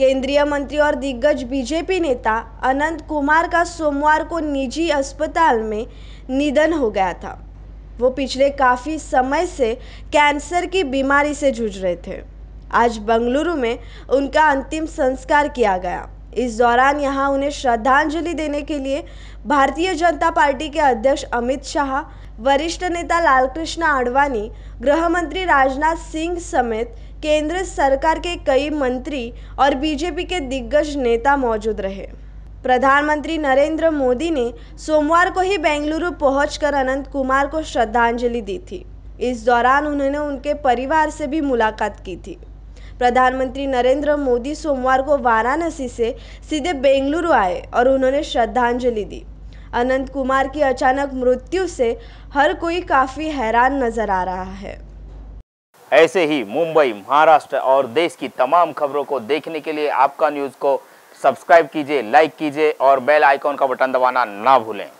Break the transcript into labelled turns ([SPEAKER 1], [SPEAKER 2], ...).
[SPEAKER 1] केंद्रीय मंत्री और दिग्गज बीजेपी नेता अनंत कुमार का सोमवार को निजी अस्पताल में निधन हो गया था वो पिछले काफ़ी समय से कैंसर की बीमारी से जूझ रहे थे आज बंगलुरु में उनका अंतिम संस्कार किया गया इस दौरान यहाँ उन्हें श्रद्धांजलि देने के लिए भारतीय जनता पार्टी के अध्यक्ष अमित शाह वरिष्ठ नेता लालकृष्ण आडवाणी गृह मंत्री राजनाथ सिंह समेत केंद्र सरकार के कई मंत्री और बीजेपी के दिग्गज नेता मौजूद रहे प्रधानमंत्री नरेंद्र मोदी ने सोमवार को ही बेंगलुरु पहुंचकर अनंत कुमार को श्रद्धांजलि दी थी इस दौरान उन्होंने उनके परिवार से भी मुलाकात की थी प्रधानमंत्री नरेंद्र मोदी सोमवार को वाराणसी से सीधे बेंगलुरु आए और उन्होंने श्रद्धांजलि दी अनंत कुमार की अचानक मृत्यु से हर कोई काफ़ी हैरान नजर आ रहा है
[SPEAKER 2] ऐसे ही मुंबई महाराष्ट्र और देश की तमाम खबरों को देखने के लिए आपका न्यूज़ को सब्सक्राइब कीजिए लाइक कीजिए और बेल आइकॉन का बटन दबाना ना भूलें